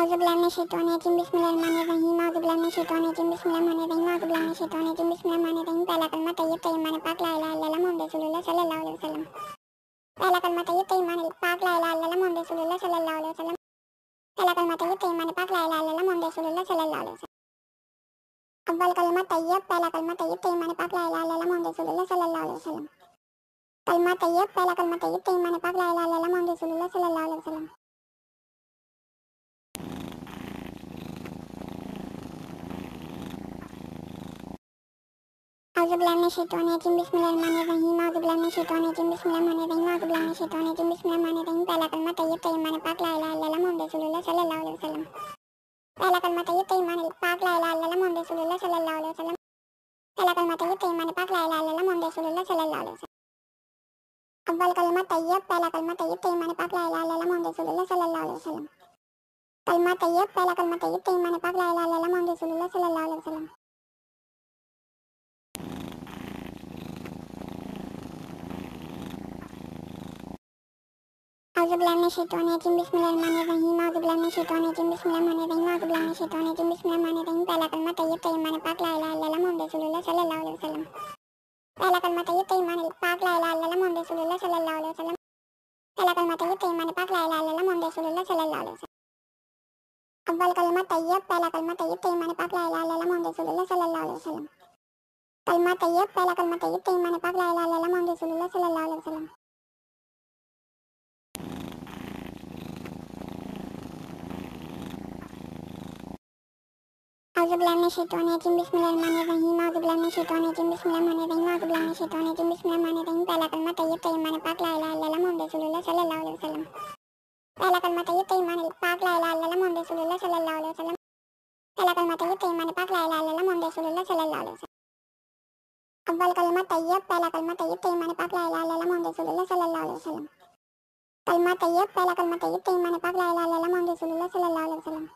अज़ुबिल्लाहिमिनशैतानिर्रजीम बिस्मिल्लाहिर्रहमानिर्रहीम अज़ुबिल्लाहिमिनशैतानिर्रजीम बिस्मिल्लाहिर्रहमानिर्रहीम अज़ुबिल्लाहिमिनशैतानिर्रजीम बिस्मिल्लाहिर्रहमानिर्रहीम पहला कलमा तैयब तैयमान पाक ला इलाहा इल्लल्लाह मुहम्मद रसूलुल्लाह सल्लल्लाहु अलैहि वसल्लम पहला कलमा तैयब तैयमान पाक ला इलाहा इल्लल्लाह मुहम्मद रसूलुल्लाह सल्लल्लाहु अलैहि वसल्लम पहला कलमा तैयब तैयमान पाक ला इलाहा इल्लल्लाह मुहम्मद रसूलुल्लाह सल्लल्लाहु अलैहि वसल्लम अव्वल कलमा तैयब पहला कलमा तैयब तैयमान पाक ला इलाहा इल्लल्लाह मुहम्मद रसूलुल्लाह सल्लल्लाहु अलैहि वसल्लम कलमा तैयब पहला कलमा तैयब तैयमान पाक ला इलाहा इल्लल्लाह मुहम्मद रसूलुल्लाह सल्लल्लाहु अलैहि वसल्लम अज़ुबिल्लाहिमिनशैतानिरजीम बिस्मिल्लाहिर्रहमानिर्रहीम अज़ुबिल्लाहिमिनशैतानिरजीम बिस्मिल्लाहिर्रहमानिर्रहीम अज़ुबिल्लाहिमिनशैतानिरजीम बिस्मिल्लाहिर्रहमानिर्रहीम पहला कलमा तैयब तैयमान पाक ला इलाहा इल्लल्लाह मुहम्मद रसूलुल्लाह सल्लल्लाहु अलैहि वसल्लम पहला कलमा तैयब तैयमान पाक ला इलाहा इल्लल्लाह मुहम्मद रसूलुल्लाह सल्लल्लाहु अलैहि वसल्लम पहला कलमा तैयब तैयमान पाक ला इलाहा इल्लल्लाह मुहम्मद रसूलुल्लाह सल्लल्लाहु अलैहि वसल्लम अव्वल कलमा तैयब पहला कलमा तैयब तैयमान पाक ला इलाहा इल्लल्लाह मुहम्मद रसूलुल्लाह सल्लल्लाहु अलैहि वसल्लम कलमा तैयब पहला कलमा तैयब तैयमान पाक ला इलाहा इल्लल्लाह मुहम्मद रसूलुल्लाह सल्लल्लाहु अलैहि वसल्लम अज़ुबिल्लाहिमिनशैतानिर्रजीम बिस्मिल्लाहिर्रहमानिर्रहीम अज़ुबिल्लाहिमिनशैतानिर्रजीम बिस्मिल्लाहिर्रहमानिर्रहीम अज़ुबिल्लाहिमिनशैतानिर्रजीम बिस्मिल्लाहिर्रहमानिर्रहीम पहला कलमा तैयब तैयमान पाक ला इलाहा इल्लल्लाह मुहम्मद रसूलुल्लाह सल्लल्लाहु अलैहि वसल्लम पहला कलमा तैयब तैयमान पाक ला इलाहा इल्लल्लाह मुहम्मद रसूलुल्लाह सल्लल्लाहु अलैहि वसल्लम पहला कलमा तैयब तैयमान पाक ला इलाहा इल्लल्लाह मुहम्मद रसूलुल्लाह सल्लल्लाहु अलैहि वसल्लम अव्वल कलमा तैयब पहला कलमा तैयब तैयमान पाक ला इलाहा इल्लल्लाह मुहम्मद रसूलुल्लाह सल्लल्लाहु अलैहि वसल्लम कलमा तैयब पहला कलमा तैयब तैयमान पाक ला इलाहा इल्लल्लाह मुहम्मद रसूलुल्लाह सल्लल्लाहु अलैहि वसल्लम अज़ुबिल्लाहिमिनशैतानिरजीम बिस्मिल्लाहिर्रहमानिर्रहीम अज़ुबिल्लाहिमिनशैतानिरजीम बिस्मिल्लाहिर्रहमानिर्रहीम अज़ुबिल्लाहिमिनशैतानिरजीम बिस्मिल्लाहिर्रहमानिर्रहीम पहला कलमा तैयब तैयमान पाक ला इलाहा इल्लल्लाह मुहम्मद रसूलुल्लाह सल्लल्लाहु अलैहि वसल्लम पहला कलमा तैयब तैयमान पाक ला इलाहा इल्लल्लाह मुहम्मद रसूलुल्लाह सल्लल्लाहु अलैहि वसल्लम पहला कलमा तैयब तैयमान पाक ला इलाहा इल्लल्लाह मुहम्मद रसूलुल्लाह सल्लल्लाहु अलैहि वसल्लम अव्वल कलमा तैयब पहला कलमा तैयब तैयमान पाक ला इलाहा इल्लल्लाह मुहम्मद रसूलुल्लाह सल्लल्लाहु अलैहि वसल्लम कलमा तैयब पहला कलमा तैयब तैयमान पाक ला इलाहा इल्लल्लाह मुहम्मद रसूलुल्लाह सल्लल्लाहु अलैहि वसल्लम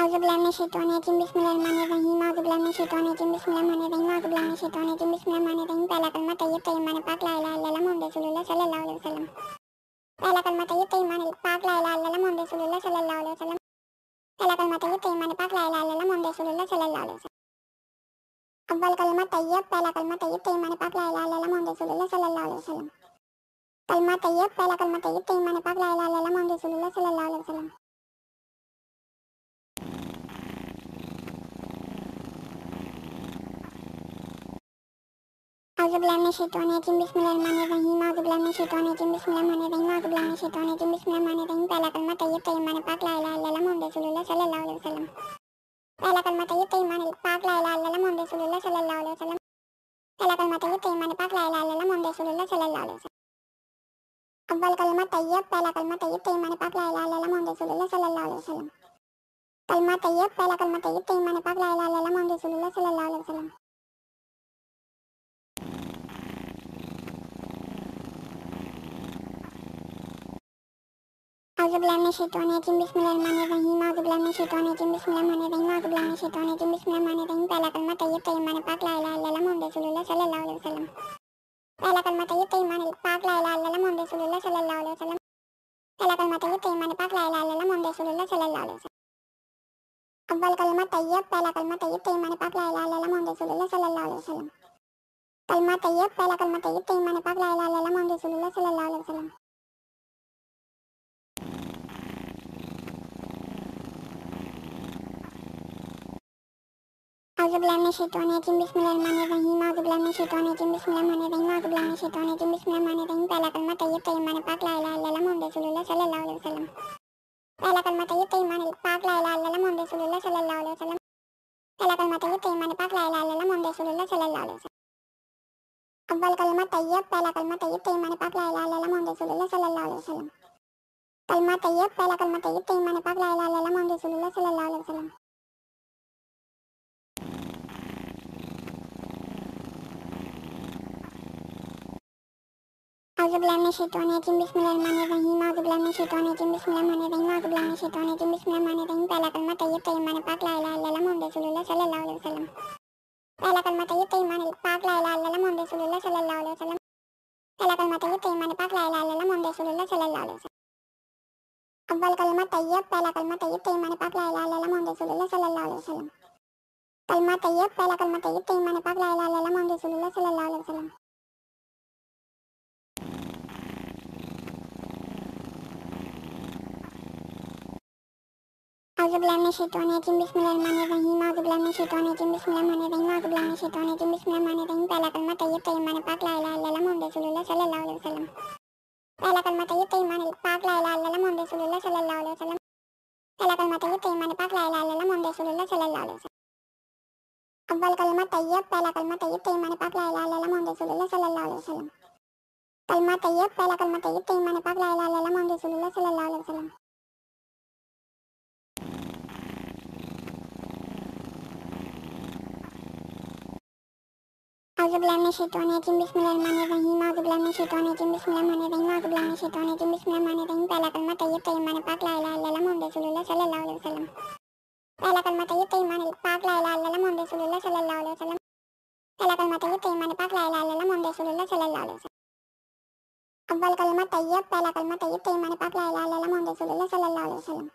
अज़ुबिल्लाहिमिनशैतानिरजीम बिस्मिल्लाहिर्रहमानिर्रहीम अज़ुबिल्लाहिमिनशैतानिरजीम बिस्मिल्लाहिर्रहमानिर्रहीम अज़ुबिल्लाहिमिनशैतानिरजीम बिस्मिल्लाहिर्रहमानिर्रहीम पहला कलमा तैयब तैयमान पाक ला इलाहा इल्लल्लाह मुहम्मद रसूलुल्लाह सल्लल्लाहु अलैहि वसल्लम पहला कलमा तैयब तैयमान पाक ला इलाहा इल्लल्लाह मुहम्मद रसूलुल्लाह सल्लल्लाहु अलैहि वसल्लम पहला कलमा तैयब तैयमान पाक ला इलाहा इल्लल्लाह मुहम्मद रसूलुल्लाह सल्लल्लाहु अलैहि वसल्लम अव्वल कलमा तैयब पहला कलमा तैयब तैयमान पाक ला इलाहा इल्लल्लाह मुहम्मद रसूलुल्लाह सल्लल्लाहु अलैहि वसल्लम कलमा तैयब पहला कलमा तैयब तैयमान पाक ला इलाहा इल्लल्लाह मुहम्मद रसूलुल्लाह सल्लल्लाहु अलैहि वसल्लम अज़ुबिल्लाहिमिनशैतानिरजीम बिस्मिल्लाहिर्रहमानिर्रहीम अज़ुबिल्लाहिमिनशैतानिरजीम बिस्मिल्लाहिर्रहमानिर्रहीम अज़ुबिल्लाहिमिनशैतानिरजीम बिस्मिल्लाहिर्रहमानिर्रहीम पहला कलमा तैयब तैयमान पाक ला इलाहा इल्लल्लाह मुहम्मद रसूलुल्लाह सल्लल्लाहु अलैहि वसल्लम पहला कलमा तैयब तैयमान पाक ला इलाहा इल्लल्लाह मुहम्मद रसूलुल्लाह सल्लल्लाहु अलैहि वसल्लम पहला कलमा तैयब तैयमान पाक ला इलाहा इल्लल्लाह मुहम्मद रसूलुल्लाह सल्लल्लाहु अलैहि वसल्लम अव्वल कलमा तैयब पहला कलमा तैयब तैयमान पाक ला इलाहा इल्लल्लाह मुहम्मद रसूलुल्लाह सल्लल्लाहु अलैहि वसल्लम कलमा तैयब पहला कलमा तैयब तैयमान पाक ला इलाहा इल्लल्लाह मुहम्मद रसूलुल्लाह सल्लल्लाहु अलैहि वसल्लम अज़ुबिल्लाहिमिनशैतानिर्रजीम बिस्मिल्लाहिर्रहमानिर्रहीम अज़ुबिल्लाहिमिनशैतानिर्रजीम बिस्मिल्लाहिर्रहमानिर्रहीम अज़ुबिल्लाहिमिनशैतानिर्रजीम बिस्मिल्लाहिर्रहमानिर्रहीम पहला कलमा तैयब तैमान पाक ला इलाहा इल्लल्लाह मुहम्मद रसूलुल्लाह सल्लल्लाहु अलैहि वसल्लम पहला कलमा तैयब तैमान पाक ला इलाहा इल्लल्लाह मुहम्मद रसूलुल्लाह सल्लल्लाहु अलैहि वसल्लम पहला कलमा तैयब तैमान पाक ला इलाहा इल्लल्लाह मुहम्मद रसूलुल्लाह सल्लल्लाहु अलैहि वसल्लम अव्वल कलमा तैयब पहला कलमा तैयब तैमान पाक ला इलाहा इल्लल्लाह मुहम्मद रसूलुल्लाह सल्लल्लाहु अलैहि वसल्लम कलमा तैयब पहला कलमा तैयब तैमान पाक ला इलाहा इल्लल्लाह मुहम्मद रसूलुल्लाह सल्लल्लाहु अलैहि वसल्लम अज़ुबिल्लाहिमिनशैतानिर्रजीम बिस्मिल्लाहिर्रहमानिर्रहीम अज़ुबिल्लाहिमिनशैतानिर्रजीम बिस्मिल्लाहिर्रहमानिर्रहीम अज़ुबिल्लाहिमिनशैतानिर्रजीम बिस्मिल्लाहिर्रहमानिर्रहीम पहला कलमा तैयब तैमान पाक ला इलाहा इल्लल्लाह मुहम्मद रसूलुल्लाह सल्लल्लाहु अलैहि वसल्लम पहला कलमा तैयब तैमान पाक ला इलाहा इल्लल्लाह मुहम्मद रसूलुल्लाह सल्लल्लाहु अलैहि वसल्लम पहला कलमा तैयब तैमान पाक ला इलाहा इल्लल्लाह मुहम्मद रसूलुल्लाह सल्लल्लाहु अलैहि वसल्लम अव्वल कलमा तैयब पहला कलमा तैयब तैमान पाक ला इलाहा इल्लल्लाह मुहम्मद रसूलुल्लाह सल्लल्लाहु अलैहि वसल्लम कलमा तैयब पहला कलमा तैयब तैमान पाक ला इलाहा इल्लल्लाह मुहम्मद रसूलुल्लाह सल्लल्लाहु अलैहि वसल्लम अज़ुबिल्लाहिमिनशैतानिर्रजीम बिस्मिल्लाहिर्रहमानिर्रहीम अज़ुबिल्लाहिमिनशैतानिर्रजीम बिस्मिल्लाहिर्रहमानिर्रहीम अज़ुबिल्लाहिमिनशैतानिर्रजीम बिस्मिल्लाहिर्रहमानिर्रहीम पहला कलमा तैयब तैयमान पाक ला इलाहा इल्लल्लाह मुहम्मद रसूलुल्लाह सल्लल्लाहु अलैहि वसल्लम पहला कलमा तैयब तैयमान पाक ला इलाहा इल्लल्लाह मुहम्मद रसूलुल्लाह सल्लल्लाहु अलैहि वसल्लम पहला कलमा तैयब तैयमान पाक ला इलाहा इल्लल्लाह मुहम्मद रसूलुल्लाह सल्लल्लाहु अलैहि वसल्लम अव्वल कलमा तैयब पहला कलमा तैयब तैयमान पाक ला इलाहा इल्लल्लाह मुहम्मद रसूलुल्लाह सल्लल्लाहु अलैहि वसल्लम कलमा तैयब पहला कलमा तैयब तैयमान पाक ला इलाहा इल्लल्लाह मुहम्मद रसूलुल्लाह सल्लल्लाहु अलैहि वसल्लम अज़ुबिल्लाहिमिनशैतानिरजीम बिस्मिल्लाहिर्रहमानिर्रहीम अज़ुबिल्लाहिमिनशैतानिरजीम बिस्मिल्लाहिर्रहमानिर्रहीम अज़ुबिल्लाहिमिनशैतानिरजीम बिस्मिल्लाहिर्रहमानिर्रहीम पहला कलमा तैयब तैयमान पाक ला इलाहा इल्लल्लाह मुहम्मद रसूलुल्लाह सल्लल्लाहु अलैहि वसल्लम पहला कलमा तैयब तैयमान पाक ला इलाहा इल्लल्लाह मुहम्मद रसूलुल्लाह सल्लल्लाहु अलैहि वसल्लम पहला कलमा तैयब तैयमान पाक ला इलाहा इल्लल्लाह मुहम्मद रसूलुल्लाह सल्लल्लाहु अलैहि वसल्लम अव्वल कलमा तैयब पहला कलमा तैयब तैयमान पाक ला इलाहा इल्लल्लाह मुहम्मद रसूलुल्लाह सल्लल्लाहु अलैहि वसल्लम कलमा तैयब पहला कलमा तैयब तैयमान पाक ला इलाहा इल्लल्लाह मुहम्मद रसूलुल्लाह सल्लल्लाहु अलैहि वसल्लम अज़ुबिल्लाहिमिनशैतानिर्रजीम बिस्मिल्लाहिर्रहमानिर्रहीम अज़ुबिल्लाहिमिनशैतानिर्रजीम बिस्मिल्लाहिर्रहमानिर्रहीम अज़ुबिल्लाहिमिनशैतानिर्रजीम बिस्मिल्लाहिर्रहमानिर्रहीम पहला कलमा तैयब तैयमान पाक ला इलाहा इल्लल्लाह मुहम्मद रसूलुल्लाह सल्लल्लाहु अलैहि वसल्लम पहला कलमा तैयब तैयमान पाक ला इलाहा इल्लल्लाह मुहम्मद रसूलुल्लाह सल्लल्लाहु अलैहि वसल्लम पहला कलमा तैयब तैयमान पाक ला इलाहा इल्लल्लाह मुहम्मद रसूलुल्लाह सल्लल्लाहु अलैहि वसल्लम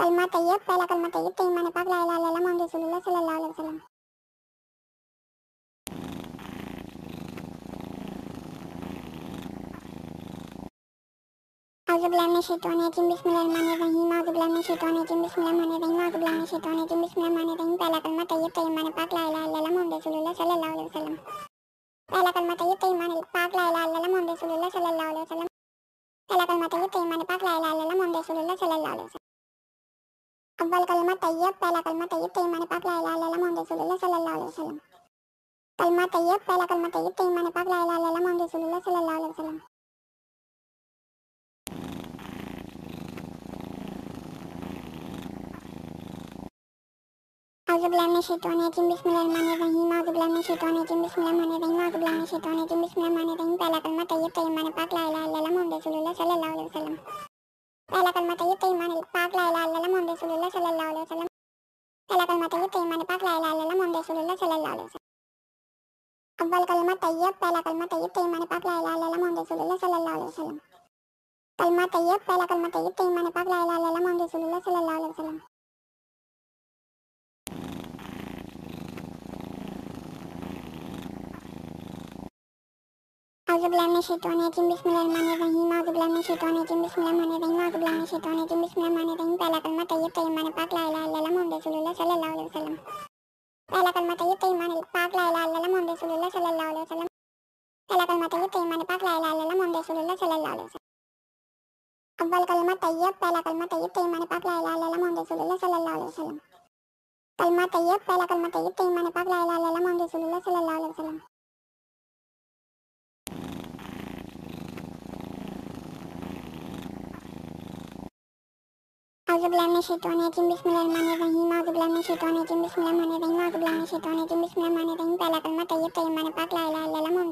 अव्वल कलमा तैयब पहला कलमा तैयब तैयमान पाक ला इलाहा इल्लल्लाह मुहम्मद रसूलुल्लाह सल्लल्लाहु अलैहि वसल्लम कलमा तैयब पहला कलमा तैयब तैयमान पाक ला इलाहा इल्लल्लाह मुहम्मद रसूलुल्लाह सल्लल्लाहु अलैहि वसल्लम अज़ुबिल्लाहिमिनशैतानिरजीम बिस्मिल्लाहिर्रहमानिर्रहीम अज़ुबिल्लाहिमिनशैतानिरजीम बिस्मिल्लाहिर्रहमानिर्रहीम अज़ुबिल्लाहिमिनशैतानिरजीम बिस्मिल्लाहिर्रहमानिर्रहीम पहला कलमा तैयब तैयमान पाक ला इलाहा इल्लल्लाह मुहम्मद रसूलुल्लाह सल्लल्लाहु अलैहि वसल्लम पहला कलमा तैयब तैयमान पाक ला इलाहा इल्लल्लाह मुहम्मद रसूलुल्लाह सल्लल्लाहु अलैहि वसल्लम पहला कलमा तैयब तैयमान पाक ला इलाहा इल्लल्लाह मुहम्मद रसूलुल्लाह सल्लल्लाहु अलैहि वसल्लम अव्वल कलमा तैयब पहला कलमा तैयब तैयमान पाक ला इलाहा इल्लल्लाह मुहम्मद रसूलुल्लाह सल्लल्लाहु अलैहि वसल्लम कलमा तैयब पहला कलमा तैयब तैयमान पाक ला इलाहा इल्लल्लाह मुहम्मद रसूलुल्लाह सल्लल्लाहु अलैहि वसल्लम अज़ुबिल्लाहिमिनशैतानिरजीम बिस्मिल्लाहिर्रहमानिर्रहीम अज़ुबिल्लाहिमिनशैतानिरजीम बिस्मिल्लाहिर्रहमानिर्रहीम अज़ुबिल्लाहिमिनशैतानिरजीम बिस्मिल्लाहिर्रहमानिर्रहीम पहला कलमा तैयब तैयमान पाक ला इलाहा इल्लल्लाह मुहम्मद रसूलुल्लाह सल्लल्लाहु अलैहि वसल्लम पहला कलमा तैयब तैयमान पाक ला इलाहा इल्लल्लाह मुहम्मद रसूलुल्लाह सल्लल्लाहु अलैहि वसल्लम पहला कलमा तैयब तैयमान पाक ला इलाहा इल्लल्लाह मुहम्मद रसूलुल्लाह सल्लल्लाहु अलैहि वसल्लम अव्वल कलमा तैयब पहला कलमा तैयब तैयमान पाक ला इलाहा इल्लल्लाह मुहम्मद रसूलुल्लाह सल्लल्लाहु अलैहि वसल्लम कलमा तैयब पहला कलमा तैयब तैयमान पाक ला इलाहा इल्लल्लाह मुहम्मद रसूलुल्लाह सल्लल्लाहु अलैहि वसल्लम अज़ुबिल्लाहिमिनशैतानिरजीम बिस्मिल्लाहिर्रहमानिर्रहीम अज़ुबिल्लाहिमिनशैतानिरजीम बिस्मिल्लाहिर्रहमानिर्रहीम अज़ुबिल्लाहिमिनशैतानिरजीम बिस्मिल्लाहिर्रहमानिर्रहीम पहला कलमा तैयब तैयमान पाक ला इलाहा इल्लल्लाह मुहम्मद रसूलुल्लाह सल्लल्लाहु अलैहि वसल्लम पहला कलमा तैयब तैयमान पाक ला इलाहा इल्लल्लाह मुहम्मद रसूलुल्लाह सल्लल्लाहु अलैहि वसल्लम पहला कलमा तैयब तैयमान पाक ला इलाहा इल्लल्लाह मुहम्मद रसूलुल्लाह सल्लल्लाहु अलैहि वसल्लम अव्वल कलमा तैयब पहला कलमा तैयब तैयमान पाक ला इलाहा इल्लल्लाह मुहम्मद रसूलुल्लाह सल्लल्लाहु अलैहि वसल्लम कलमा तैयब पहला कलमा तैयब तैयमान पाक ला इलाहा इल्लल्लाह मुहम्मद रसूलुल्लाह सल्लल्लाहु अलैहि वसल्लम अज़ुबिल्लाहिमिनशैतानिरजीम बिस्मिल्लाहिर्रहमानिर्रहीम अज़ुबिल्लाहिमिनशैतानिरजीम बिस्मिल्लाहिर्रहमानिर्रहीम अज़ुबिल्लाहिमिनशैतानिरजीम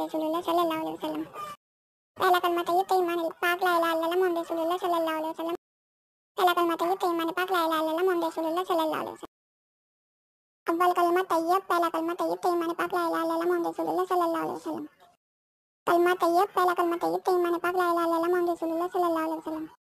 बिस्मिल्लाहिर्रहमानिर्रहीम पहला कलमा तैयब तैयमान पाक ला इलाहा इल्लल्लाह मुहम्मद रसूलुल्लाह सल्लल्लाहु अलैहि वसल्लम पहला कलमा तैयब तैयमान पाक ला इलाहा इल्लल्लाह मुहम्मद रसूलुल्लाह सल्लल्लाहु अलैहि वसल्लम पहला कलमा तैयब तैयमान पाक ला इलाहा इल्लल्लाह मुहम्मद रसूलुल्लाह सल्लल्लाहु अलैहि वसल्लम अव्वल कलमा तैयब पहला कलमा तैयब तैयमान पाक ला इलाहा इल्लल्लाह मुहम्मद रसूलुल्लाह सल्लल्लाहु अलैहि वसल्लम कलमा तैयब पहला कलमा तैयब तैयमान पाक ला इलाहा इल्लल्लाह मुहम्मद रसूलुल्लाह सल्लल्लाहु अलैहि वसल्लम